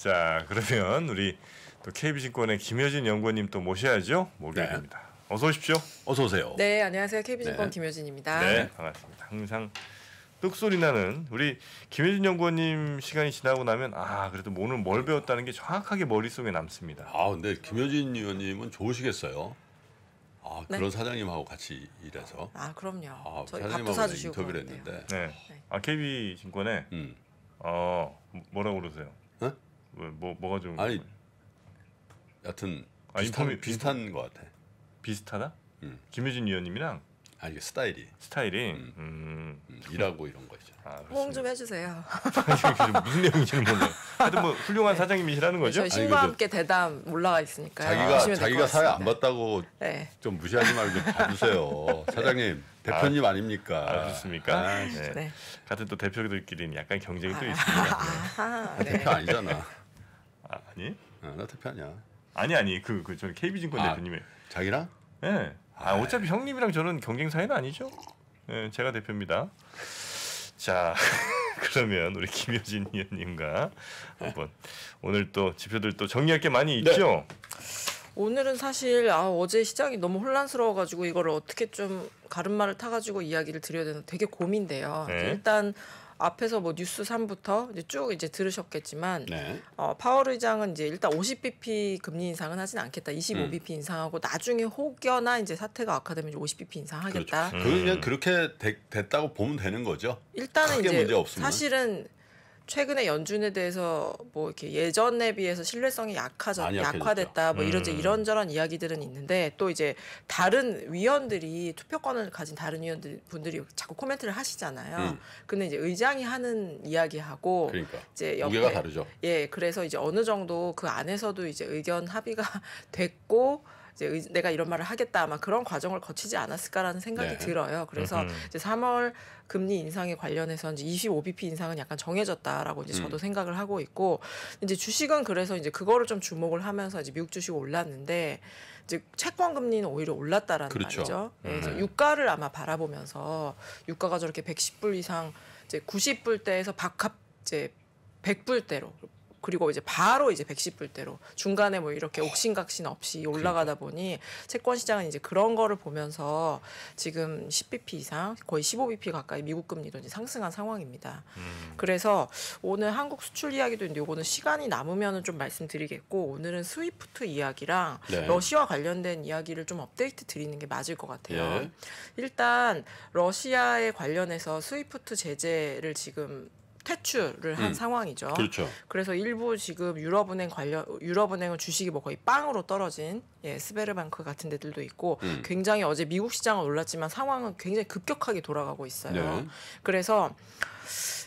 자, 그러면 우리 또 KB증권의 김효진 연구원님 또 모셔야죠. 목요일입니다. 네. 어서 오십시오. 어서 오세요. 네, 안녕하세요. KB증권 네. 김효진입니다. 네, 반갑습니다. 항상 뚝소리 나는 우리 김효진 연구원님 시간이 지나고 나면 아 그래도 오늘 뭘 배웠다는 게 정확하게 머릿속에 남습니다. 아 근데 김효진 의원님은 좋으시겠어요. 아 네. 그런 네. 사장님하고 같이 일해서. 아 그럼요. 아, 저희 사장님하고 밥도 인터뷰를 했는데. 네. 네. 아 KB 증권에 음. 어 뭐라고 그러세요? 왜, 뭐 뭐가 좋은 아니 거예요? 여튼 아, 비슷한 인품이- 비슷한 것 같아. 비슷하다? 음. 김효진 위원님이랑 아 이게 스타일이 스타일이 음. 음. 음, 일하고 이런 거죠 아, 좀그 해주세요. 무슨 내용인지는 몰라요. 하여튼 뭐 훌륭한 네. 사장님이시라는 거죠? 저희 그렇죠. 신과 함께 대담 올라가 있으니까요. 자기가 자기가 사회 안 봤다고 네. 좀 무시하지 말고 좀 봐주세요. 네. 사장님 대표님 아, 닙니까 아, 그렇습니까? 아, 네. 네. 같은 또 대표들끼리는 약간 경쟁이 또 아, 있습니다. 아하, 네. 대표 아니잖아. 아, 아니? 어, 나 대표 아니야. 아니 아니 그 그저 KB증권 아, 대표님의 자기랑? 예. 네. 아 에이. 아. 어차피 형님이랑 저는 경쟁 사이는 아니죠. 예, 네, 제가 대표입니다. 자 그러면 우리 김효진 의원님과 한번 오늘 또 지표들 또 정리할 게 많이 네. 있죠. 네. 오늘은 사실 아, 어제 시장이 너무 혼란스러워가지고 이걸 어떻게 좀 가름마를 타가지고 이야기를 드려야 되는 되게 고민돼요. 네. 일단 앞에서 뭐 뉴스 3부터 이제 쭉 이제 들으셨겠지만 네. 어, 파월 의장은 이제 일단 50bp 금리 인상은 하진 않겠다. 25bp 음. 인상하고 나중에 혹여나 이제 사태가 악화되면 이제 50bp 인상하겠다. 그렇죠. 음. 그냥 그렇게 되, 됐다고 보면 되는 거죠. 일단은 이제 사실은 최근에 연준에 대해서 뭐 이렇게 예전에 비해서 신뢰성이 약하자 약화됐다 뭐 이런 음. 이런저런 이야기들은 있는데 또 이제 다른 위원들이 투표권을 가진 다른 위원들 분들이 자꾸 코멘트를 하시잖아요. 음. 근데 이제 의장이 하는 이야기하고 그러니까. 이제 옆에, 무게가 다르죠. 예, 그래서 이제 어느 정도 그 안에서도 이제 의견 합의가 됐고 이제 의, 내가 이런 말을 하겠다 아마 그런 과정을 거치지 않았을까라는 생각이 네. 들어요. 그래서 이제 3월 금리 인상에 관련해서 이제 25bp 인상은 약간 정해졌다라고 이제 저도 음. 생각을 하고 있고 이제 주식은 그래서 이제 그거를 좀 주목을 하면서 이제 미국 주식 올랐는데 이제 채권 금리는 오히려 올랐다라는 그렇죠. 말이죠. 네, 그래서 음. 유가를 아마 바라보면서 유가가 저렇게 110불 이상 이제 90불대에서 박합 이제 100불대로 그리고 이제 바로 이제 110불대로 중간에 뭐 이렇게 옥신각신 없이 그러니까. 올라가다 보니 채권 시장은 이제 그런 거를 보면서 지금 10bp 이상 거의 15bp 가까이 미국 금리도 이제 상승한 상황입니다. 음. 그래서 오늘 한국 수출 이야기도 있는데 요거는 시간이 남으면은 좀 말씀드리겠고 오늘은 스위프트 이야기랑 네. 러시아 관련된 이야기를 좀 업데이트 드리는 게 맞을 것 같아요. 네. 일단 러시아에 관련해서 스위프트 제재를 지금 퇴출을 한 음. 상황이죠. 그렇죠. 그래서 일부 지금 유럽은행 관련 유럽은행은 주식이 뭐 거의 빵으로 떨어진 예, 스베르방크 같은 데들도 있고 음. 굉장히 어제 미국 시장은 올랐지만 상황은 굉장히 급격하게 돌아가고 있어요. 네. 그래서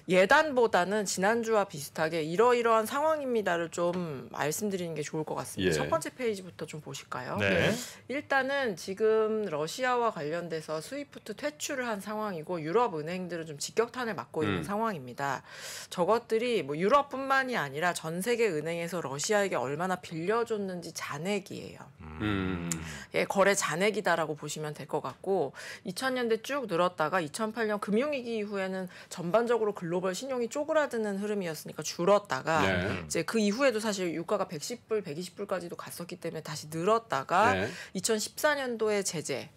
예단보다는 지난주와 비슷하게 이러이러한 상황입니다를 좀 말씀드리는 게 좋을 것 같습니다. 예. 첫 번째 페이지부터 좀 보실까요? 네. 예. 일단은 지금 러시아와 관련돼서 스위프트 퇴출을 한 상황이고 유럽 은행들은 좀 직격탄을 맞고 있는 음. 상황입니다. 저것들이 뭐 유럽뿐만이 아니라 전 세계 은행에서 러시아에게 얼마나 빌려줬는지 잔액이에요. 음. 예, 거래 잔액이다라고 보시면 될 것 같고 2000년대 쭉 늘었다가 2008년 금융위기 이후에는 전반적으로 글로 글로벌 신용이 쪼그라드는 흐름이었으니까 줄었다가 네. 이제 그 이후에도 사실 유가가 110불, 120불까지도 갔었기 때문에 다시 늘었다가 네. 2014년도에 제재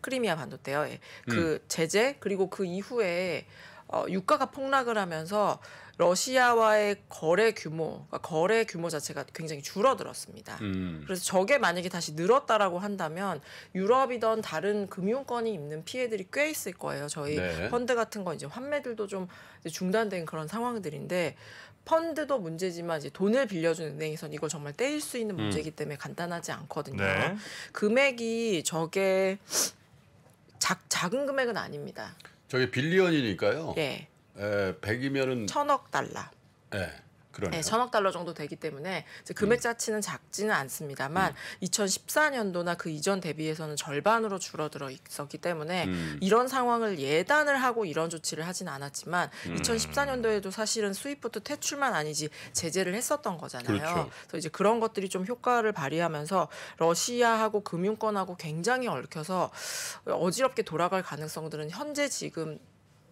크리미아 반도대요. 예. 그 음. 제재 그리고 그 이후에 어, 유가가 폭락을 하면서 러시아와의 거래 규모, 그 거래 규모 자체가 굉장히 줄어들었습니다. 음. 그래서 저게 만약에 다시 늘었다라고 한다면 유럽이던 다른 금융권이 입는 피해들이 꽤 있을 거예요. 저희 네. 펀드 같은 거 이제 환매들도 좀 이제 중단된 그런 상황들인데 펀드도 문제지만 이제 돈을 빌려준 은행에선 이걸 정말 떼일 수 있는 음. 문제이기 때문에 음. 간단하지 않거든요. 네. 금액이 저게 작, 작은 금액은 아닙니다. 저게 빌리언이니까요. 예. 에, 100이면은 천억 달러. 예. 그러네요. 네, 천억 달러 정도 되기 때문에 금액 음. 자체는 작지는 않습니다만 음. 2014년도나 그 이전 대비해서는 절반으로 줄어들어 있었기 때문에 음. 이런 상황을 예단을 하고 이런 조치를 하진 않았지만 음. 2014년도에도 사실은 수입부터 퇴출만 아니지 제재를 했었던 거잖아요. 그렇죠. 그래서 이제 그런 것들이 좀 효과를 발휘하면서 러시아하고 금융권하고 굉장히 얽혀서 어지럽게 돌아갈 가능성들은 현재 지금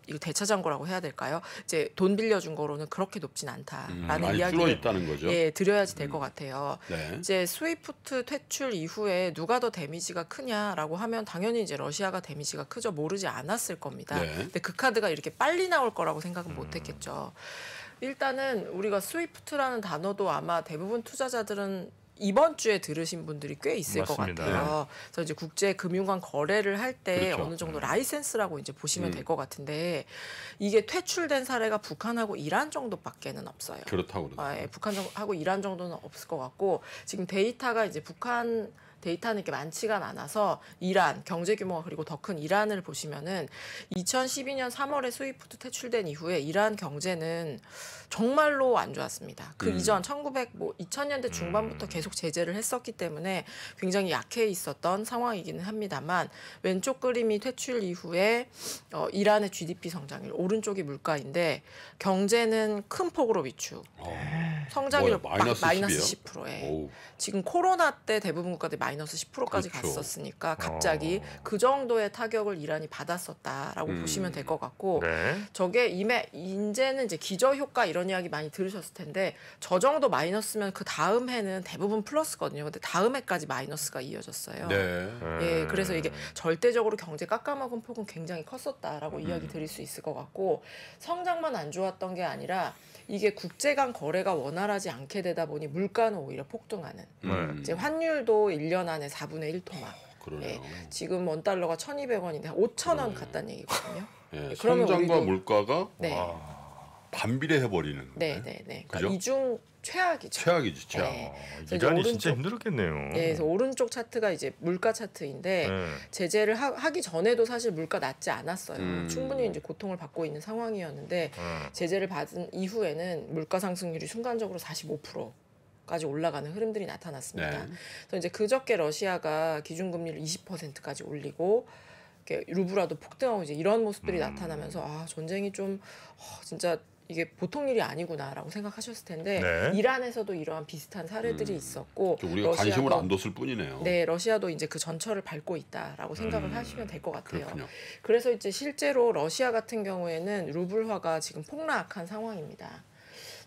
이거 대차장고라고 해야 될까요? 이제 돈 빌려준 거로는 그렇게 높진 않다라는 음, 이야기를 예, 드려야지 될것 음. 같아요. 네. 이제 스위프트 퇴출 이후에 누가 더 데미지가 크냐라고 하면 당연히 이제 러시아가 데미지가 크죠. 모르지 않았을 겁니다. 네. 근데 그 카드가 이렇게 빨리 나올 거라고 생각은 음. 못 했겠죠. 일단은 우리가 스위프트라는 단어도 아마 대부분 투자자들은 이번 주에 들으신 분들이 꽤 있을 맞습니다. 것 같아요. 네. 그래서 이제 국제 금융간 거래를 할때 그렇죠. 어느 정도 음. 라이센스라고 이제 보시면 음. 될것 같은데 이게 퇴출된 사례가 북한하고 이란 정도밖에는 없어요. 그렇다고 아, 예, 북한하고 이란 정도는 없을 것 같고 지금 데이터가 이제 북한 데이터는 이렇게 많지가 않아서 이란 경제 규모가 그리고 더 큰 이란을 보시면은 2012년 3월에 스위프트 퇴출된 이후에 이란 경제는 정말로 안 좋았습니다. 그 음. 이전 1900 뭐 2000년대 중반부터 음. 계속 제재를 했었기 때문에 굉장히 약해 있었던 상황이기는 합니다만 왼쪽 그림이 퇴출 이후에 어, 이란의 GDP 성장률 오른쪽이 물가인데 경제는 큰 폭으로 위축. 어. 성장률 뭐야, 마이너스, 마이너스 10%에 지금 코로나 때 대부분 국가들이 마이 마이너스 10%까지 그렇죠. 갔었으니까 어. 갑자기 어. 그 정도의 타격을 이란이 받았었다라고 음. 보시면 될 것 같고 네. 저게 이매 인제는 이제 기저 효과 이런 이야기 많이 들으셨을 텐데 저 정도 마이너스면 그 다음 해는 대부분 플러스거든요. 근데 다음 해까지 마이너스가 이어졌어요. 네. 예, 음. 그래서 이게 절대적으로 경제 깎아먹은 폭은 굉장히 컸었다라고 음. 이야기 드릴 수 있을 것 같고 성장만 안 좋았던 게 아니라 이게 국제 간 거래가 원활하지 않게 되다 보니 물가는 오히려 폭등하는 음. 이제 환율도 1년 안에 4분의 1토막. 그러네요. 예, 지금 원 달러가 1,200원인데 5,000원 네. 음. 갔는 얘기거든요. 예, 예, 그러면 성장과 우리도, 물가가 네. 반비례해 버리는 네, 네, 네. 그러니까 이중 최악이죠. 최악이죠. 최악. 네. 이란이 아, 오른쪽, 진짜 힘들었겠네요. 네, 그래서 오른쪽 차트가 이제 물가 차트인데 네. 제재를 하, 기 전에도 사실 물가 낮지 않았어요. 음. 충분히 이제 고통을 받고 있는 상황이었는데 음. 제재를 받은 이후에는 물가 상승률이 순간적으로 45% 까지 올라가는 흐름들이 나타났습니다. 네. 그래서 이제 그저께 러시아가 기준금리를 20%까지 올리고 이렇게 루브라도 폭등하고 이제 이런 모습들이 음. 나타나면서 아 전쟁이 좀 어, 진짜 이게 보통 일이 아니구나라고 생각하셨을 텐데 네. 이란에서도 이러한 비슷한 사례들이 음. 있었고 우리가 관심을 안 뒀을 뿐이네요. 네, 러시아도 이제 그 전철을 밟고 있다라고 생각을 음. 하시면 될 것 같아요. 그렇군요. 그래서 이제 실제로 러시아 같은 경우에는 루블화가 지금 폭락한 상황입니다.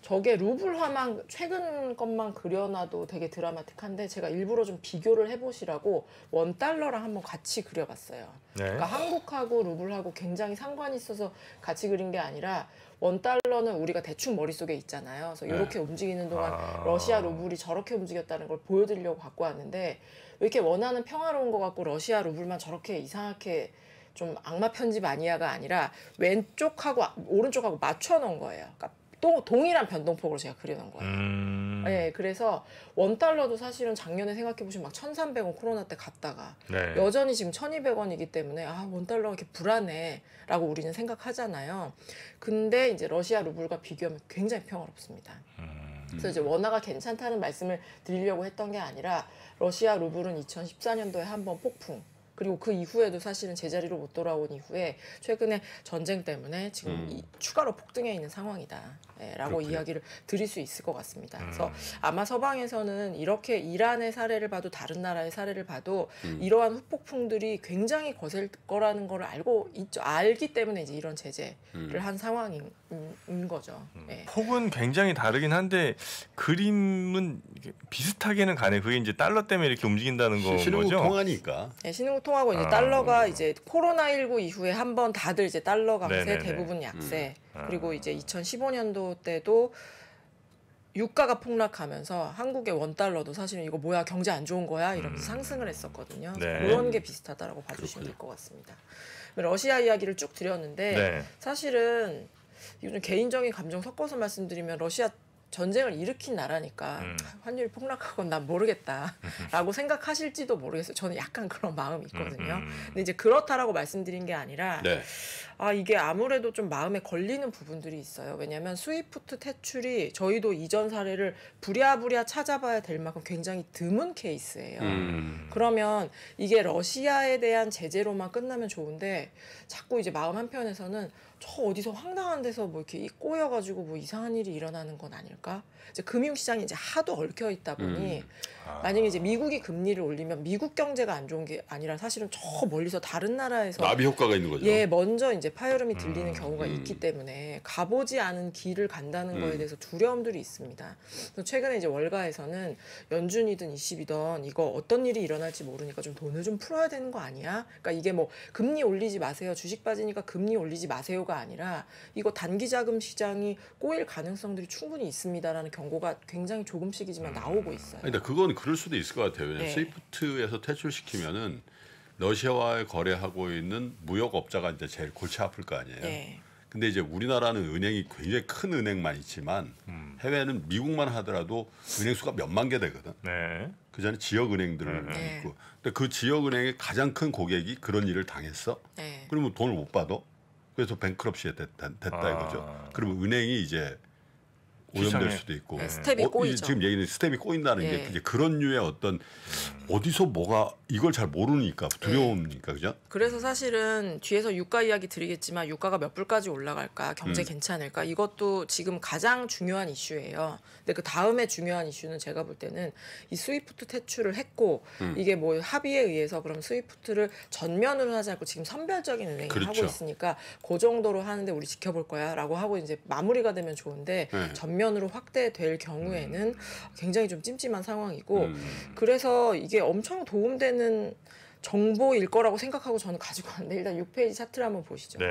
저게 루블화만 최근 것만 그려놔도 되게 드라마틱한데 제가 일부러 좀 비교를 해보시라고 원 달러랑 한번 같이 그려봤어요. 네. 그러니까 한국하고 루블하고 굉장히 상관이 있어서 같이 그린 게 아니라 원 달러는 우리가 대충 머릿속에 있잖아요. 그래서 이렇게 네. 움직이는 동안 아... 러시아 루블이 저렇게 움직였다는 걸 보여드리려고 갖고 왔는데 왜 이렇게 원하는 평화로운 것 같고 러시아 루블만 저렇게 이상하게 좀 악마 편집 아니야가 아니라 왼쪽하고 오른쪽하고 맞춰 놓은 거예요. 그러니까 또 동일한 변동폭으로 제가 그려놓은 거예요. 음... 네, 그래서 원달러도 사실은 작년에 생각해보시면 막 1,300원 코로나 때 갔다가 네. 여전히 지금 1,200원이기 때문에 아, 원달러가 이렇게 불안해 라고 우리는 생각하잖아요. 근데 이제 러시아 루블과 비교하면 굉장히 평화롭습니다. 음... 그래서 이제 원화가 괜찮다는 말씀을 드리려고 했던 게 아니라 러시아 루블은 2014년도에 한번 폭풍 그리고 그 이후에도 사실은 제자리로 못 돌아온 이후에 최근에 전쟁 때문에 지금 음. 이, 추가로 폭등해 있는 상황이다. 예, 라고 이야기를 드릴 수 있을 것 같습니다. 음. 그래서 아마 서방에서는 이렇게 이란의 사례를 봐도 다른 나라의 사례를 봐도 음. 이러한 후폭풍들이 굉장히 거셀 거라는 걸 알고 있죠. 알기 때문에 이제 이런 제재를 음. 한 상황인 거죠. 음. 예. 폭은 굉장히 다르긴 한데 그림은 비슷하게는 가네. 그게 이제 달러 때문에 이렇게 움직인다는 거죠. 신흥국 통화니까. 예, 신흥국 소통하고 이제 아. 달러가 음. 이제 코로나 19 이후에 한 번 다들 이제 달러 강세 네, 네네네. 대부분 약세 음. 아. 그리고 이제 2015년도 때도 유가가 폭락하면서 한국의 원 달러도 사실은 이거 뭐야 경제 안 좋은 거야 이렇게 음. 상승을 했었거든요. 네. 그런 게 비슷하다라고 봐주시면 될 것 같습니다. 러시아 이야기를 쭉 드렸는데 네. 사실은 이거 좀 개인적인 감정 섞어서 말씀드리면 러시아 전쟁을 일으킨 나라니까 음. 환율이 폭락하건 난 모르겠다라고 생각하실지도 모르겠어요. 저는 약간 그런 마음이 있거든요. 음, 음. 근데 이제 그렇다라고 말씀드린 게 아니라 네. 아 이게 아무래도 좀 마음에 걸리는 부분들이 있어요. 왜냐하면 스위프트 퇴출이 저희도 이전 사례를 부랴부랴 찾아봐야 될 만큼 굉장히 드문 케이스예요. 음. 그러면 이게 러시아에 대한 제재로만 끝나면 좋은데 자꾸 이제 마음 한편에서는 저 어디서 황당한 데서 뭐 이렇게 꼬여가지고 뭐 이상한 일이 일어나는 건 아닐까? 이제 금융시장이 이제 하도 얽혀 있다 음. 보니 음. 아. 만약에 이제 미국이 금리를 올리면 미국 경제가 안 좋은 게 아니라 사실은 저 멀리서 다른 나라에서 나비 효과가 있는 거죠. 예, 먼저 이제 파열음이 음. 들리는 음. 경우가 음. 있기 때문에 가보지 않은 길을 간다는 거에 음. 대해서 두려움들이 있습니다. 최근에 이제 월가에서는 연준이든 이십이든 이거 어떤 일이 일어날지 모르니까 좀 돈을 좀 풀어야 되는 거 아니야? 그러니까 이게 뭐 금리 올리지 마세요, 주식 빠지니까 금리 올리지 마세요가 정도가 아니라 이거 단기 자금 시장이 꼬일 가능성들이 충분히 있습니다라는 경고가 굉장히 조금씩이지만 음. 나오고 있어요. 근데 그건 그럴 수도 있을 것 같아요. 왜냐하면 네. 스위프트에서 퇴출시키면은 러시아와의 거래하고 있는 무역업자가 이제 제일 골치 아플 거 아니에요. 네. 근데 이제 우리나라는 은행이 굉장히 큰 은행만 있지만 음. 해외는 미국만 하더라도 은행 수가 몇만 개 되거든. 네. 그 전에 지역 은행들을 네. 네. 있고. 근데 그 지역 은행의 가장 큰 고객이 그런 일을 당했어. 네. 그러면 돈을 못 받아. 그래서 뱅크럽시에 됐다, 됐다 아. 이거죠. 그러면 은행이 이제 오염될 수도 있고 네, 스텝이 어, 꼬이죠. 지금 얘기는 스텝이 꼬인다는 예. 게 이제 그런 류의 어떤 어디서 뭐가 이걸 잘 모르니까 네. 두려움이니까 그죠? 그래서 사실은 뒤에서 유가 이야기 드리겠지만 유가가 몇 불까지 올라갈까 경제 음. 괜찮을까 이것도 지금 가장 중요한 이슈예요. 근데 그 다음에 중요한 이슈는 제가 볼 때는 이 스위프트 퇴출을 했고 음. 이게 뭐 합의에 의해서 그럼 스위프트를 전면으로 하지 않고 지금 선별적인 은행을 그렇죠. 하고 있으니까 그 정도로 하는데 우리 지켜볼 거야라고 하고 이제 마무리가 되면 좋은데 네. 전면 내면으로 확대될 경우에는 굉장히 좀 찜찜한 상황이고 음. 그래서 이게 엄청 도움되는 정보일 거라고 생각하고 저는 가지고 왔는데 일단 6페이지 차트를 한번 보시죠. 네.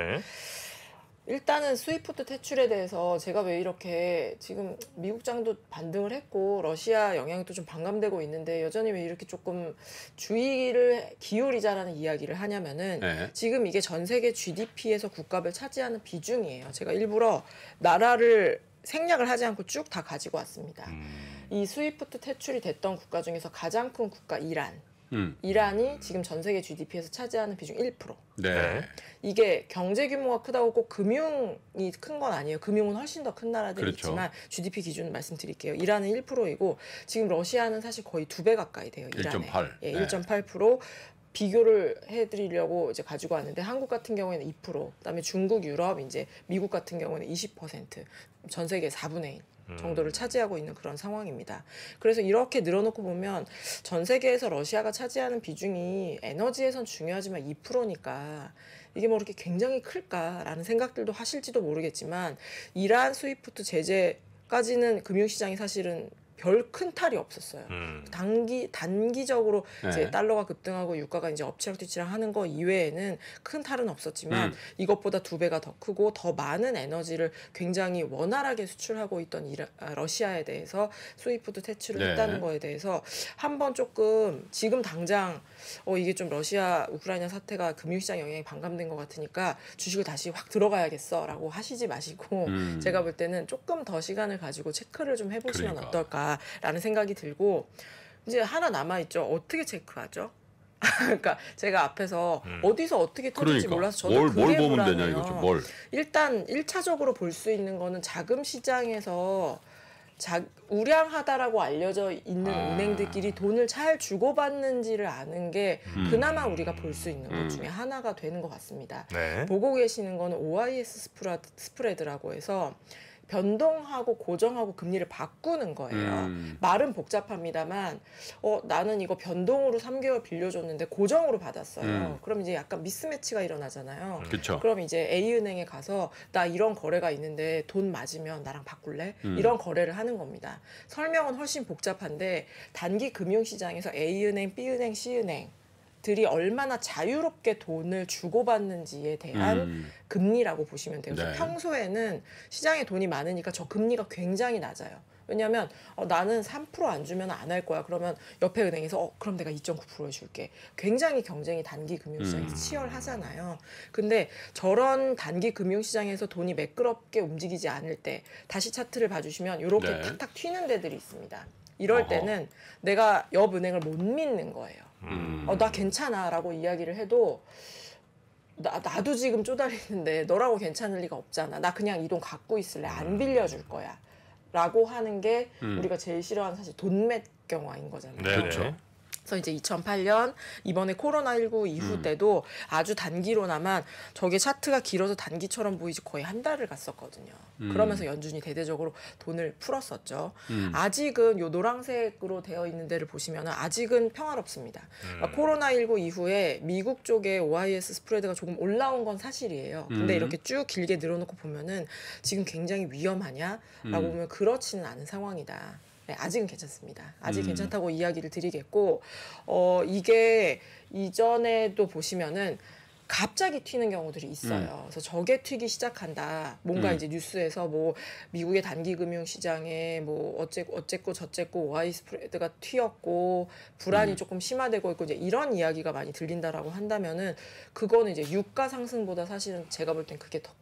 일단은 스위프트 퇴출에 대해서 제가 왜 이렇게 지금 미국 장도 반등을 했고 러시아 영향이 또 좀 반감되고 있는데 여전히 왜 이렇게 조금 주의를 기울이자라는 이야기를 하냐면은 네. 지금 이게 전 세계 GDP에서 국가별 차지하는 비중이에요. 제가 일부러 나라를 생략을 하지 않고 쭉 다 가지고 왔습니다. 음. 이 스위프트 퇴출이 됐던 국가 중에서 가장 큰 국가 이란. 음. 이란이 지금 전 세계 GDP에서 차지하는 비중 1%. 네. 이게 경제 규모가 크다고 꼭 금융이 큰 건 아니에요. 금융은 훨씬 더 큰 나라들이 그렇죠. 있지만 GDP 기준 말씀드릴게요. 이란은 1%이고 지금 러시아는 사실 거의 두 배 가까이 돼요. 이란에. 1.8. 예, 네. 1.8%. 비교를 해드리려고 이제 가지고 왔는데 한국 같은 경우에는 2%, 그다음에 중국, 유럽, 이제 미국 같은 경우는 20%전 세계 4분의 1 음. 정도를 차지하고 있는 그런 상황입니다. 그래서 이렇게 늘어놓고 보면 전 세계에서 러시아가 차지하는 비중이 에너지에선 중요하지만 2%니까 이게 뭐 이렇게 굉장히 클까라는 생각들도 하실지도 모르겠지만 이러한 스위프트 제재까지는 금융시장이 사실은 별큰 탈이 없었어요. 음. 단기 단기적으로 네. 이제 달러가 급등하고 유가가 이제 엎치락뒤치락 하는 거 이외에는 큰 탈은 없었지만 음. 이것보다 두 배가 더 크고 더 많은 에너지를 굉장히 원활하게 수출하고 있던 이라, 아, 러시아에 대해서 스위프트 퇴출을 네. 했다는 거에 대해서 한번 조금 지금 당장 어 이게 좀 러시아 우크라이나 사태가 금융시장 영향이 반감된 것 같으니까 주식을 다시 확 들어가야겠어라고 하시지 마시고 음. 제가 볼 때는 조금 더 시간을 가지고 체크를 좀 해보시면 그러니까. 어떨까. 않을라는 생각이 들고 이제 하나 남아 있죠. 어떻게 체크하죠? 그러니까 제가 앞에서 음. 어디서 어떻게 터질지 그러니까. 몰라서 저도 뭘, 그게 뭘 보면 되냐 이거죠. 뭘. 일단 일차적으로 볼 수 있는 거는 자금 시장에서 자, 우량하다라고 알려져 있는 아. 은행들끼리 돈을 잘 주고받는지를 아는 게 음. 그나마 우리가 볼 수 있는 것 음. 중에 하나가 되는 것 같습니다. 네. 보고 계시는 거는 OIS 스프레드라고 해서 변동하고 고정하고 금리를 바꾸는 거예요. 음. 말은 복잡합니다만, 어, 나는 이거 변동으로 3개월 빌려줬는데 고정으로 받았어요. 음. 그럼 이제 약간 미스매치가 일어나잖아요. 그쵸. 그럼 이제 A은행에 가서 나 이런 거래가 있는데 돈 맞으면 나랑 바꿀래? 음. 이런 거래를 하는 겁니다. 설명은 훨씬 복잡한데 단기 금융시장에서 A은행, B은행, C은행 들이 얼마나 자유롭게 돈을 주고받는지에 대한 음. 금리라고 보시면 돼요. 네. 평소에는 시장에 돈이 많으니까 저 금리가 굉장히 낮아요. 왜냐하면 어, 나는 3%안 주면 안 할 거야. 그러면 옆에 은행에서 어, 그럼 내가 2.9%에 줄게. 굉장히 경쟁이 단기 금융시장에서 음. 치열하잖아요. 근데 저런 단기 금융시장에서 돈이 매끄럽게 움직이지 않을 때 다시 차트를 봐주시면 이렇게 네. 탁탁 튀는 데들이 있습니다. 이럴 어허. 때는 내가 옆 은행을 못 믿는 거예요. 음. 어, 나 괜찮아라고 이야기를 해도 나, 나도 지금 쪼다리는데 너라고 괜찮을 리가 없잖아. 나 그냥 이 돈 갖고 있을래. 안 음. 빌려줄 거야. 라고 하는 게 음. 우리가 제일 싫어하는 사실 돈 맷 경화인 거잖아요. 네. 그렇죠. 그래서 이제 2008년 이번에 코로나19 이후 음. 때도 아주 단기로나만 저게 차트가 길어서 단기처럼 보이지 거의 한 달을 갔었거든요. 음. 그러면서 연준이 대대적으로 돈을 풀었었죠. 음. 아직은 요 노란색으로 되어 있는 데를 보시면 아직은 평화롭습니다. 그러니까 음. 코로나19 이후에 미국 쪽에 OIS 스프레드가 조금 올라온 건 사실이에요. 근데 음. 이렇게 쭉 길게 늘어놓고 보면은 지금 굉장히 위험하냐라고 음. 보면 그렇지는 않은 상황이다. 네, 아직은 괜찮습니다. 아직 음. 괜찮다고 이야기를 드리겠고, 어, 이게 이전에도 보시면은 갑자기 튀는 경우들이 있어요. 음. 그래서 저게 튀기 시작한다. 뭔가 음. 이제 뉴스에서 뭐 미국의 단기 금융 시장에 뭐 어쨌고 어쨌고 저쨌고 와이 스프레드가 튀었고 불안이 음. 조금 심화되고 있고 이제 이런 이야기가 많이 들린다라고 한다면은 그거는 이제 유가 상승보다 사실은 제가 볼 땐 그게 더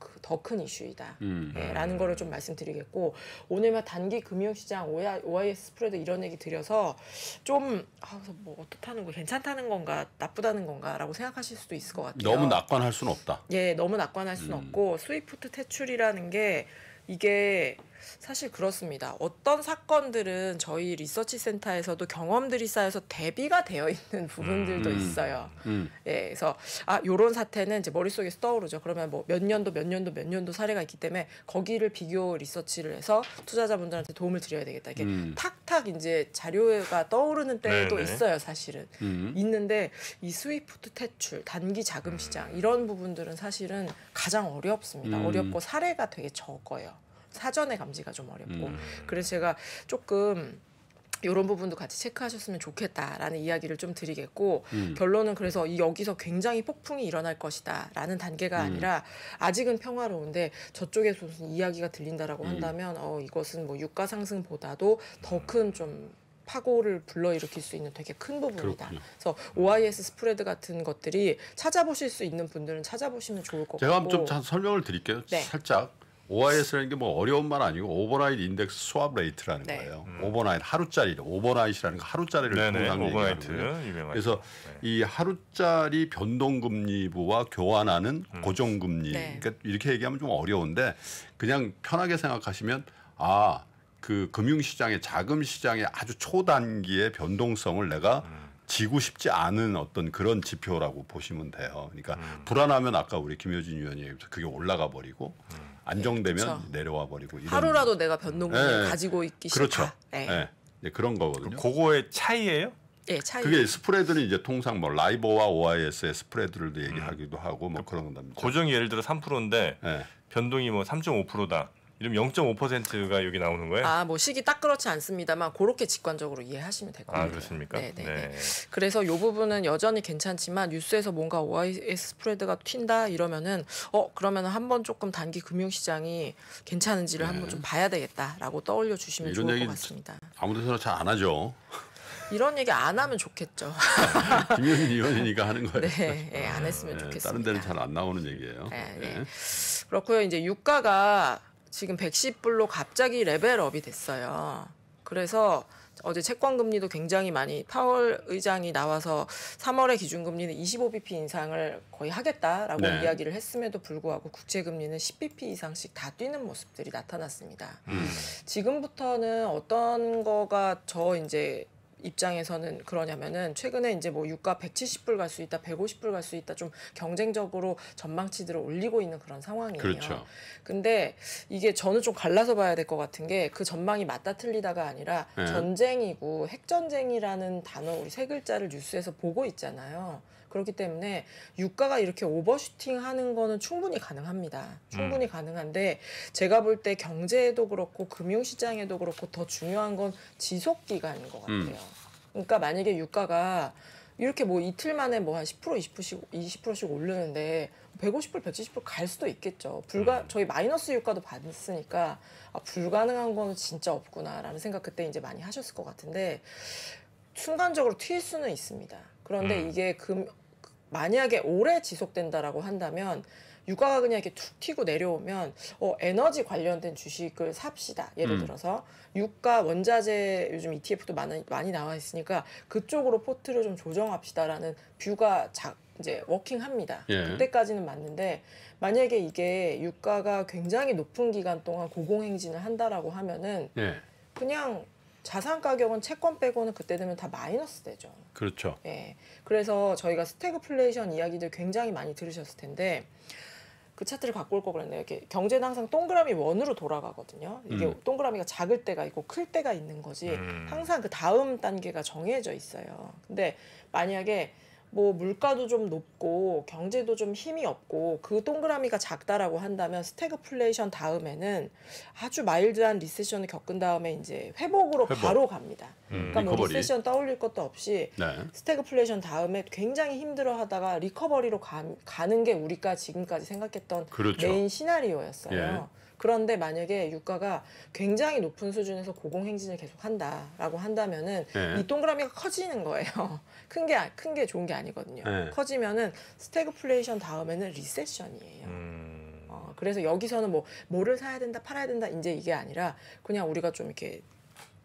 큰 이슈이다. 음. 예, 라는 거를 좀 말씀드리겠고 오늘 만 단기 금융 시장 와이 스프레드 이런 얘기 드려서 좀아뭐 어떻다는 거 괜찮다는 건가 나쁘다는 건가라고 생각하실 수도 있을 것 같아요. 너무 낙관할 수는 없다. 예, 너무 낙관할 수는 음. 없고 스위프트 퇴출이라는 게 이게 사실 그렇습니다. 어떤 사건들은 저희 리서치 센터에서도 경험들이 쌓여서 대비가 되어 있는 부분들도 음, 음 있어요. 음. 예, 그래서 아 요런 사태는 이제 머릿속에서 떠오르죠. 그러면 뭐 몇 년도 몇 년도 몇 년도 사례가 있기 때문에 거기를 비교 리서치를 해서 투자자분들한테 도움을 드려야 되겠다. 이게 음. 탁탁 이제 자료가 떠오르는 때도 네네. 있어요, 사실은. 음. 있는데 이 스위프트 퇴출, 단기 자금 시장 음. 이런 부분들은 사실은 가장 어렵습니다. 어렵고 사례가 되게 적어요. 사전에 감지가 좀 어렵고 음. 그래서 제가 조금 이런 부분도 같이 체크하셨으면 좋겠다라는 이야기를 좀 드리겠고 음. 결론은 그래서 여기서 굉장히 폭풍이 일어날 것이다라는 단계가 음. 아니라 아직은 평화로운데 저쪽에서 무슨 이야기가 들린다라고 음. 한다면 어 이것은 뭐 유가 상승보다도 더 큰 좀 파고를 불러일으킬 수 있는 되게 큰 부분이다. 그렇군요. 그래서 OIS 스프레드 같은 것들이 찾아보실 수 있는 분들은 찾아보시면 좋을 것 제가 같고. 제가 좀 설명을 드릴게요. 네. 살짝 OIS라는 게뭐 어려운 말 아니고 오버나잇 인덱스 스왑 레이트라는 네. 거예요. 음. 오버나잇 하루짜리 오버나잇이라는 거 하루짜리를 통상 얘기하요 그래서 네. 이 하루짜리 변동금리부와 교환하는 음. 고정금리 네. 그러니까 이렇게 얘기하면 좀 어려운데 그냥 편하게 생각하시면 아그 금융시장의 자금시장의 아주 초단기의 변동성을 내가 음. 지고 싶지 않은 어떤 그런 지표라고 보시면 돼요. 그러니까 음. 불안하면 아까 우리 김효진 위원이 그게 올라가 버리고 음. 안정되면 그렇죠. 내려와 버리고 이런. 하루라도 내가 변동금을 네. 가지고 있기 싫다. 그렇죠. 예. 네. 네. 그런 거거든요. 그거의 차이예요? 예, 차이. 그게 스프레드는 이제 통상 뭐 라이버와 OIS의 스프레드를 얘기하기도 음. 하고 뭐 그런 겁니다. 고정이 예를 들어 3%인데 변동이 뭐 3.5%다. 이름 0.5%가 여기 나오는 거예요? 아, 뭐 시기 딱 그렇지 않습니다만 그렇게 직관적으로 이해하시면 될 겁니다. 아, 그렇습니까? 네, 네, 네. 네. 그래서 이 부분은 여전히 괜찮지만 뉴스에서 뭔가 OIS 스프레드가 튄다 이러면은 어, 그러면 한번 조금 단기 금융 시장이 괜찮은지를 한번 네. 좀 봐야 되겠다라고 떠올려 주시면 좋을 것 같습니다. 아무 데서나 잘 안 하죠. 이런 얘기 안 하면 좋겠죠. 김효진 의원이니까 하는 거예요. 네, 네, 안 했으면 아, 좋겠습니다. 다른 데는 잘 안 나오는 얘기예요. 네, 그렇고요. 이제 유가가 지금 110불로 갑자기 레벨업이 됐어요. 그래서 어제 채권 금리도 굉장히 많이 파월 의장이 나와서 3월에 기준 금리는 25bp 인상을 거의 하겠다라고 네. 이야기를 했음에도 불구하고 국채 금리는 10bp 이상씩 다 뛰는 모습들이 나타났습니다. 음. 지금부터는 어떤 거가 저 이제 입장에서는 그러냐면은 최근에 이제 뭐 유가 170불 갈 수 있다, 150불 갈 수 있다 좀 경쟁적으로 전망치들을 올리고 있는 그런 상황이에요. 그렇죠. 근데 이게 저는 좀 갈라서 봐야 될 것 같은 게 그 전망이 맞다 틀리다가 아니라 네. 전쟁이고 핵전쟁이라는 단어 우리 세 글자를 뉴스에서 보고 있잖아요. 그렇기 때문에 유가가 이렇게 오버슈팅 하는 거는 충분히 가능합니다. 충분히 음. 가능한데 제가 볼 때 경제에도 그렇고 금융시장에도 그렇고 더 중요한 건 지속기간인 것 음. 같아요. 음. 그러니까 만약에 유가가 이렇게 뭐 이틀 만에 뭐 한 10% 20%씩 20%씩 오르는데 150불 170불갈 수도 있겠죠. 불가 음. 저희 마이너스 유가도 받았으니까 아, 불가능한 거는 진짜 없구나라는 생각 그때 이제 많이 하셨을 것 같은데 순간적으로 튈 수는 있습니다. 그런데 음. 이게 금 만약에 오래 지속된다라고 한다면 유가가 그냥 이렇게 툭 튀고 내려오면 어, 에너지 관련된 주식을 삽시다. 예를 음. 들어서 유가 원자재 요즘 ETF도 많이 많이 나와 있으니까 그쪽으로 포트를 좀 조정합시다라는 뷰가 자, 이제 워킹합니다. 예. 그때까지는 맞는데 만약에 이게 유가가 굉장히 높은 기간 동안 고공행진을 한다라고 하면은 예. 그냥 자산 가격은 채권 빼고는 그때 되면 다 마이너스 되죠. 그렇죠. 예. 그래서 저희가 스태그플레이션 이야기들 굉장히 많이 들으셨을 텐데 그 차트를 갖고 올거 그랬네요. 이렇게 경제는 항상 동그라미 원으로 돌아가거든요. 이게 음. 동그라미가 작을 때가 있고 클 때가 있는 거지. 음. 항상 그 다음 단계가 정해져 있어요. 근데 만약에 뭐 물가도 좀 높고 경제도 좀 힘이 없고 그 동그라미가 작다라고 한다면 스태그플레이션 다음에는 아주 마일드한 리세션을 겪은 다음에 이제 회복으로 회복. 바로 갑니다. 음, 그러니까 뭐리세션 떠올릴 것도 없이 네. 스태그플레이션 다음에 굉장히 힘들어하다가 리커버리로 가, 는게 우리가 지금까지 생각했던 그렇죠. 메인 시나리오였어요. 예. 그런데 만약에 유가가 굉장히 높은 수준에서 고공행진을 계속 한다라고 한다면은 네. 이 동그라미가 커지는 거예요. 큰 게 큰 게 좋은 게 아니거든요. 네. 커지면은 스태그플레이션 다음에는 리세션이에요. 음... 어, 그래서 여기서는 뭐 뭐를 사야 된다 팔아야 된다 이제 이게 아니라 그냥 우리가 좀 이렇게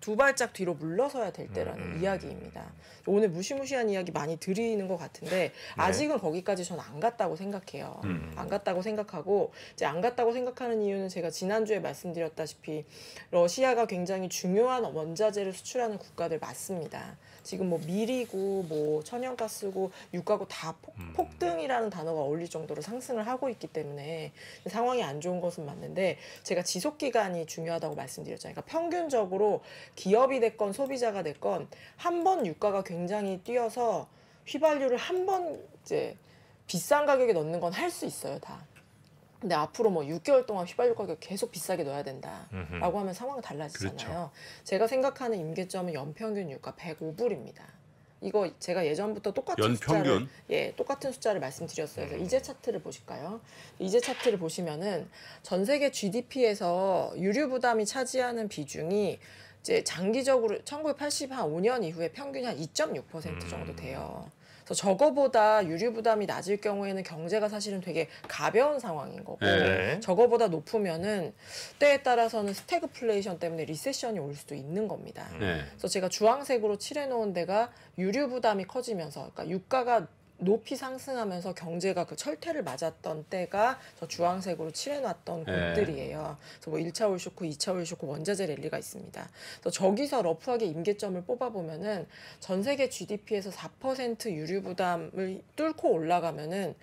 두 발짝 뒤로 물러서야 될 때라는 음, 음. 이야기입니다. 오늘 무시무시한 이야기 많이 드리는 것 같은데 네. 아직은 네. 거기까지 전 안 갔다고 생각해요. 음, 음. 안 갔다고 생각하고 이제 안 갔다고 생각하는 이유는 제가 지난주에 말씀드렸다시피 러시아가 굉장히 중요한 원자재를 수출하는 국가들 맞습니다. 지금 뭐 밀이고 뭐 천연가스고 유가고 다 폭, 음. 폭등이라는 단어가 어울릴 정도로 상승을 하고 있기 때문에 상황이 안 좋은 것은 맞는데 제가 지속 기간이 중요하다고 말씀드렸잖아요. 그러니까 평균적으로 기업이 됐건 소비자가 됐건 한 번 유가가 굉장히 뛰어서 휘발유를 한 번 이제 비싼 가격에 넣는 건 할 수 있어요, 다. 근데 앞으로 뭐 6개월 동안 휘발유 가격 계속 비싸게 넣어야 된다라고 하면 상황이 달라지잖아요. 그렇죠. 제가 생각하는 임계점은 연평균 유가 105불입니다. 이거 제가 예전부터 똑같은 연평균? 숫자를 예 똑같은 숫자를 말씀드렸어요. 그래서 음. 이제 차트를 보실까요? 이제 차트를 보시면은 전 세계 GDP에서 유류 부담이 차지하는 비중이 이제 장기적으로 1985년 이후에 평균이 한2.6% 정도 음. 돼요. 그래서 저거보다 유류 부담이 낮을 경우에는 경제가 사실은 되게 가벼운 상황인 거고 네. 저거보다 높으면은 때에 따라서는 스태그플레이션 때문에 리세션이 올 수도 있는 겁니다. 네. 그래서 제가 주황색으로 칠해놓은 데가 유류 부담이 커지면서 그러니까 유가가 높이 상승하면서 경제가 그 철퇴를 맞았던 때가 저 주황색으로 칠해놨던 네. 곳들이에요. 그래서 뭐 1차 올쇼크, 2차 올쇼크, 원자재 랠리가 있습니다. 그래서 저기서 러프하게 임계점을 뽑아보면은 전 세계 GDP에서 4% 유류 부담을 뚫고 올라가면은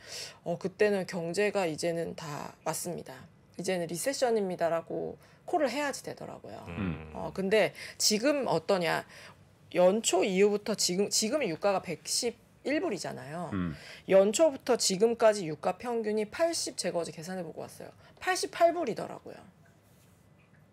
어, 그때는 경제가 이제는 다 맞습니다. 이제는 리세션입니다라고 콜을 해야지 되더라고요. 음. 어, 근데 지금 어떠냐. 연초 이후부터 지금, 지금 유가가 110 1불이잖아요. 음. 연초부터 지금까지 유가 평균이 80 제가 어 계산해 보고 왔어요. 88불이더라고요.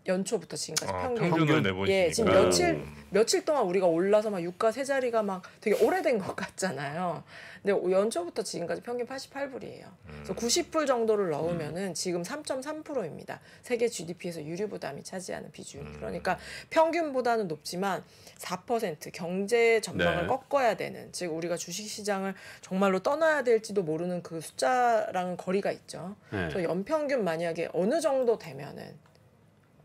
연초부터 지금까지 아, 평균. 평균을 내보니까 예, 지금 며칠 음. 며칠 동안 우리가 올라서 막 유가 세 자리가 막 되게 오래된 것 같잖아요. 근데 연초부터 지금까지 평균 88불이에요. 그래서 90불 음. 정도를 넣으면은 음. 지금 3.3%입니다. 세계 GDP에서 유류 부담이 차지하는 비중 그러니까 평균보다는 높지만 4% 경제 전망을 네. 꺾어야 되는 즉 우리가 주식 시장을 정말로 떠나야 될지도 모르는 그 숫자랑 은 거리가 있죠. 네. 그래서 연평균 만약에 어느 정도 되면은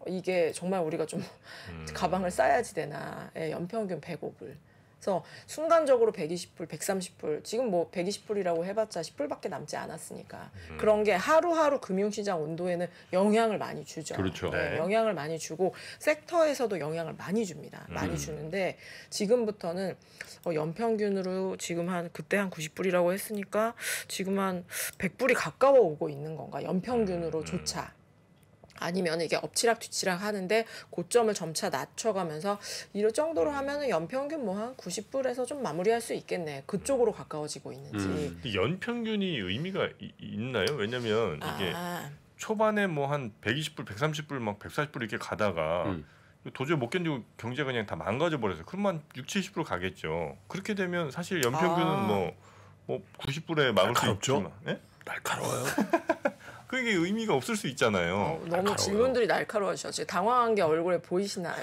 이게 정말 우리가 좀 음. 가방을 싸야지 되나 예, 연평균 105불 그래서 순간적으로 120불, 130불 지금 뭐 120불이라고 해봤자 10불밖에 남지 않았으니까 음. 그런 게 하루하루 금융시장 온도에는 영향을 많이 주죠. 그렇죠. 네, 네. 영향을 많이 주고 섹터에서도 영향을 많이 줍니다. 많이 음. 주는데 지금부터는 어, 연평균으로 지금 한 그때 한 90불이라고 했으니까 지금 한 100불이 가까워 오고 있는 건가 연평균으로조차. 음. 음. 아니면 이게 엎치락 뒤치락 하는데 고점을 점차 낮춰가면서 이럴 정도로 하면은 연평균 뭐 한 90불에서 좀 마무리할 수 있겠네. 그쪽으로 가까워지고 있는지. 음. 연평균이 의미가 이, 있나요? 왜냐면 아. 이게 아. 초반에 뭐 한 120불, 130불, 막 140불 이렇게 가다가 음. 도저히 못 견디고 경제가 그냥 다 망가져 버려서 그러면 6, 70% 가겠죠. 그렇게 되면 사실 연평균은 뭐뭐 아. 뭐 90불에 뭐 막을 날카롭죠? 수 있지만 네? 날카로워요. 그게 의미가 없을 수 있잖아요. 어, 너무 날카로워요. 질문들이 날카로워져셔서 당황한 게 얼굴에 보이시나요?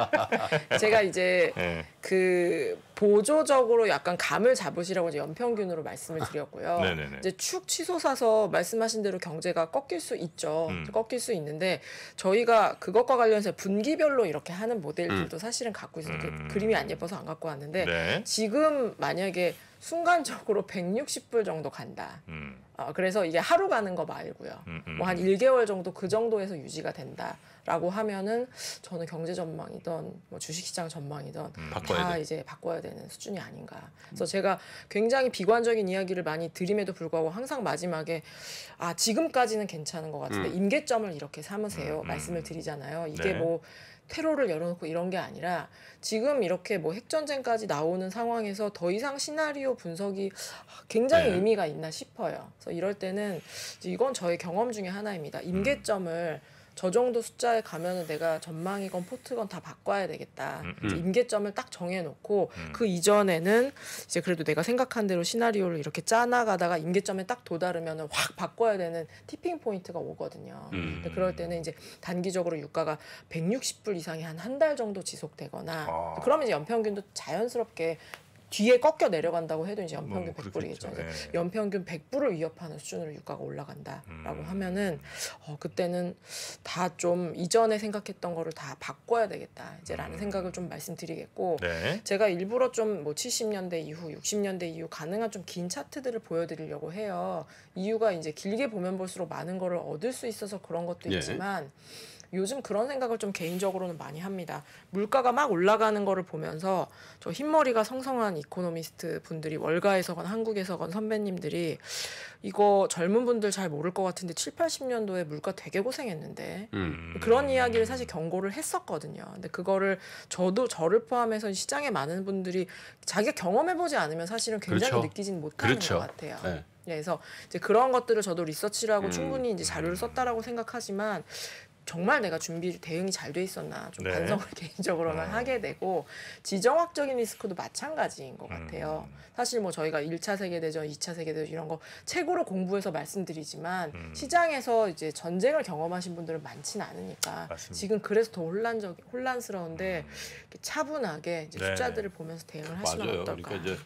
제가 이제 네. 그 보조적으로 약간 감을 잡으시라고 이제 연평균으로 말씀을 아, 드렸고요. 이제 축 취소 사서 말씀하신 대로 경제가 꺾일 수 있죠. 음. 꺾일 수 있는데 저희가 그것과 관련해서 분기별로 이렇게 하는 모델들도 음. 사실은 갖고 있어요. 음. 그림이 안 예뻐서 안 갖고 왔는데 네. 지금 만약에 순간적으로 160불 정도 간다. 음. 어, 그래서 이게 하루 가는 거 말고요. 음, 음, 뭐한 1개월 음. 정도 그 정도에서 유지가 된다라고 하면은 저는 경제 전망이던 뭐 주식시장 전망이던 바꿔야 다 돼. 이제 바꿔야 되는 수준이 아닌가. 그래서 제가 굉장히 비관적인 이야기를 많이 드림에도 불구하고 항상 마지막에 아 지금까지는 괜찮은 것 같은데 음. 임계점을 이렇게 삼으세요 음. 음. 말씀을 드리잖아요. 이게 네. 뭐 테러를 열어놓고 이런 게 아니라 지금 이렇게 뭐 핵전쟁까지 나오는 상황에서 더 이상 시나리오 분석이 굉장히 네. 의미가 있나 싶어요. 그래서 이럴 때는 이건 저의 경험 중에 하나입니다. 임계점을 음. 저 정도 숫자에 가면은 내가 전망이건 포트건 다 바꿔야 되겠다. 음, 음. 임계점을 딱 정해놓고 음. 그 이전에는 이제 그래도 내가 생각한 대로 시나리오를 이렇게 짜나가다가 임계점에 딱 도달하면은 확 바꿔야 되는 티핑 포인트가 오거든요. 근데 그럴 때는 이제 단기적으로 유가가 160불 이상이 한 한 달 정도 지속되거나 아. 그러면 이제 연평균도 자연스럽게 뒤에 꺾여 내려간다고 해도 이제 음, 연평균 뭐, 100불이겠죠. 네. 예. 연평균 100불을 위협하는 수준으로 유가가 올라간다라고 음. 하면은 어, 그때는 다 좀 이전에 생각했던 거를 다 바꿔야 되겠다 이제라는 음. 생각을 좀 말씀드리겠고 네. 제가 일부러 좀 뭐 70년대 이후, 60년대 이후 가능한 좀 긴 차트들을 보여드리려고 해요. 이유가 이제 길게 보면 볼수록 많은 거를 얻을 수 있어서 그런 것도 예. 있지만. 요즘 그런 생각을 좀 개인적으로는 많이 합니다. 물가가 막 올라가는 거를 보면서 저 흰머리가 성성한 이코노미스트 분들이 월가에서건 한국에서건 선배님들이 이거 젊은 분들 잘 모를 것 같은데 7, 80년도에 물가 되게 고생했는데 음. 그런 이야기를 사실 경고를 했었거든요. 근데 그거를 저도 저를 포함해서 시장에 많은 분들이 자기가 경험해 보지 않으면 사실은 굉장히 그렇죠. 느끼진 못하는 그렇죠. 것 같아요. 네. 네. 그래서 이제 그런 것들을 저도 리서치를하고 음. 충분히 이제 자료를 썼다라고 생각하지만 정말 내가 준비 대응이 잘 돼 있었나 좀 네. 반성을 개인적으로만 음. 하게 되고 지정학적인 리스크도 마찬가지인 것 같아요. 음. 사실 뭐 저희가 1차 세계대전, 2차 세계대전 이런 거 책으로 공부해서 말씀드리지만 음. 시장에서 이제 전쟁을 경험하신 분들은 많지는 않으니까 맞습니다. 지금 그래서 더 혼란적 혼란스러운데 음. 차분하게 이제 네. 숫자들을 보면서 대응을 하시면 맞아요. 어떨까? 그러니까 이제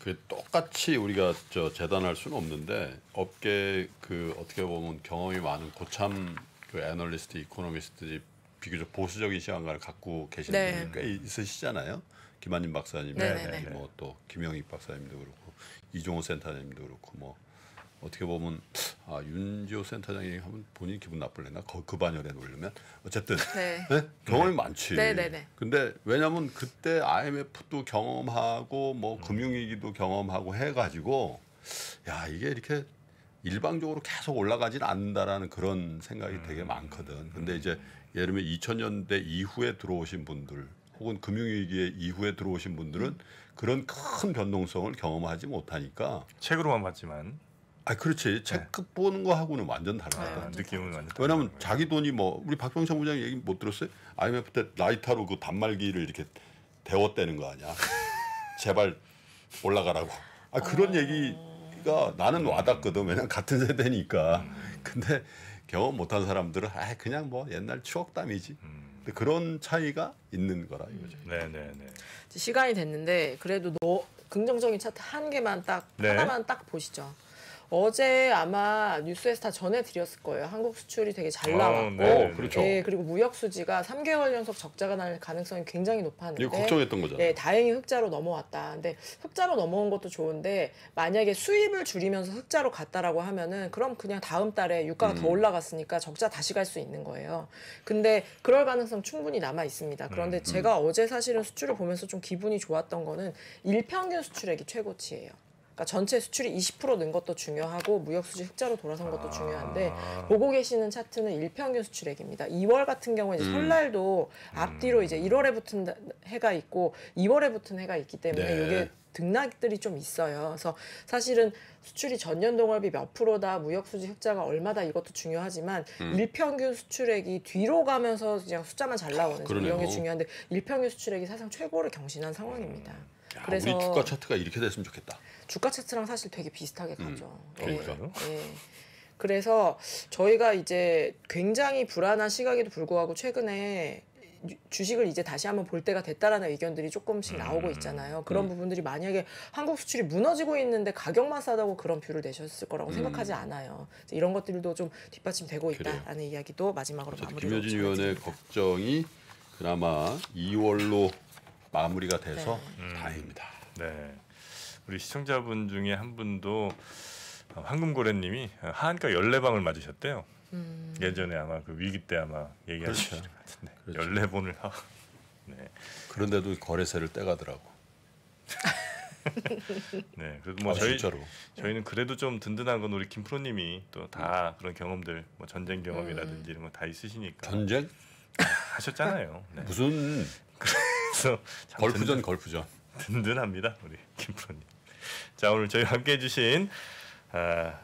그 똑같이 우리가 저 재단할 수는 없는데 업계 그 어떻게 보면 경험이 많은 고참 그 애널리스트, 이코노미스트들이 비교적 보수적인 시각을 갖고 계신 네. 분이 꽤 있으시잖아요. 김한림 박사님이 네, 네, 네. 뭐 또 김영익 박사님도 그렇고 이종호 센터장님도 그렇고 뭐 어떻게 보면 아 윤지호 센터장이 하면 본인 기분 나쁠래나 그, 그 반열에 놓으려면 어쨌든 네. 네? 경험이 네. 많지. 네네네. 근데 왜냐면 그때 IMF도 경험하고 뭐 금융위기도 경험하고 해가지고 야 이게 이렇게 일방적으로 계속 올라가진 않는다라는 그런 생각이 음. 되게 많거든. 근데 이제 예를 들면 2000년대 이후에 들어오신 분들 혹은 금융위기 이후에 들어오신 분들은 음. 그런 큰 변동성을 경험하지 못하니까 책으로만 봤지만 아 그렇지 네. 책 네. 보는 거하고는 완전 다르다 아, 느낌은 완전 왜냐하면 네. 자기 돈이 뭐 우리 박병창 부장 얘기 못 들었어요 IMF 때 라이터로 그 단말기를 이렇게 데워대는 거 아니야 제발 올라가라고 아 그런 어... 얘기 얘니까 나는 와닿거든. 왜냐면 같은 세대니까. 음. 근데 경험 못한 사람들은 아 그냥 뭐 옛날 추억담이지. 음. 근데 그런 차이가 있는 거라 이거죠. 음. 네네네. 시간이 됐는데 그래도 너 긍정적인 차트 한 개만 딱 네. 하나만 딱 보시죠. 어제 아마 뉴스에서 다 전해드렸을 거예요. 한국 수출이 되게 잘 아, 나왔고, 네, 네, 그렇죠. 예, 그리고 무역 수지가 3개월 연속 적자가 날 가능성이 굉장히 높았는데, 이거 걱정했던 거잖아 예, 네, 다행히 흑자로 넘어왔다. 근데 흑자로 넘어온 것도 좋은데 만약에 수입을 줄이면서 흑자로 갔다라고 하면은 그럼 그냥 다음 달에 유가가 음. 더 올라갔으니까 적자 다시 갈 수 있는 거예요. 근데 그럴 가능성 충분히 남아 있습니다. 그런데 음, 음. 제가 어제 사실은 수출을 보면서 좀 기분이 좋았던 거는 일평균 수출액이 최고치예요. 그러니까 전체 수출이 20%는 것도 중요하고 무역 수지 흑자로 돌아선 것도 아. 중요한데 보고 계시는 차트는 일평균 수출액입니다. 2월 같은 경우에 이제 음. 설날도 앞뒤로 이제 1월에 붙은 해가 있고 2월에 붙은 해가 있기 때문에 네. 이게 등락들이 좀 있어요. 그래서 사실은 수출이 전년 동월비 몇 프로다, 무역 수지 흑자가 얼마다 이것도 중요하지만 음. 일평균 수출액이 뒤로 가면서 그냥 숫자만 잘 나오는 이런 게 중요한데 일평균 수출액이 사상 최고를 경신한 상황입니다. 야, 아, 그래서 우리 주가 차트가 이렇게 됐으면 좋겠다. 주가 차트랑 사실 되게 비슷하게 음. 가죠. 어, 예. 그러니까요. 예, 그래서 저희가 이제 굉장히 불안한 시각에도 불구하고 최근에 주식을 이제 다시 한번 볼 때가 됐다라는 의견들이 조금씩 음. 나오고 있잖아요. 그런 음. 부분들이 만약에 한국 수출이 무너지고 있는데 가격만 싸다고 그런 뷰를 내셨을 거라고 음. 생각하지 않아요. 이런 것들도 좀 뒷받침되고 있다라는 그래요. 이야기도 마지막으로 마무리로 김효진 위원의 걱정이 그나마 2월로 마무리가 돼서 네. 음. 다행입니다. 네. 우리 시청자분 중에 한 분도 어, 황금고래님이 한가 열네방을 맞으셨대요. 음. 예전에 아마 그 위기 때 아마 얘기하셨을 그렇죠. 것 같은데 그렇죠. 번을 하. 네. 그런데도 거래세를 떼가더라고. 네, 그래도 뭐 아, 저희 진짜로. 저희는 그래도 좀 든든한 건 우리 김프로님이 또다 음. 그런 경험들, 뭐 전쟁 경험이라든지 음. 이런 거다 있으시니까. 전쟁 네, 하셨잖아요. 네. 무슨 박수. 걸프전 걸프전. 든든합니다 우리 김프로님. 자 오늘 저희 함께 해주신 아,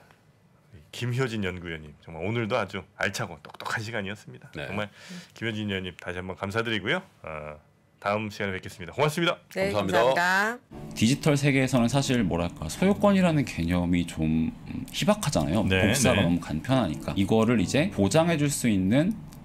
김효진 연구위원님 정말 오늘도 아주 알차고 똑똑한 시간이었습니다. 네. 정말 김효진 위원님 다시 한번 감사드리고요. 아, 다음 시간에 뵙겠습니다. 고맙습니다. 네, 감사합니다. 감사합니다. 디지털 세계에서는 사실 뭐랄까 소유권이라는 개념이 좀 희박하잖아요. 네, 복사가 네. 너무 간편하니까 이거를 이제 보장해줄 수 있는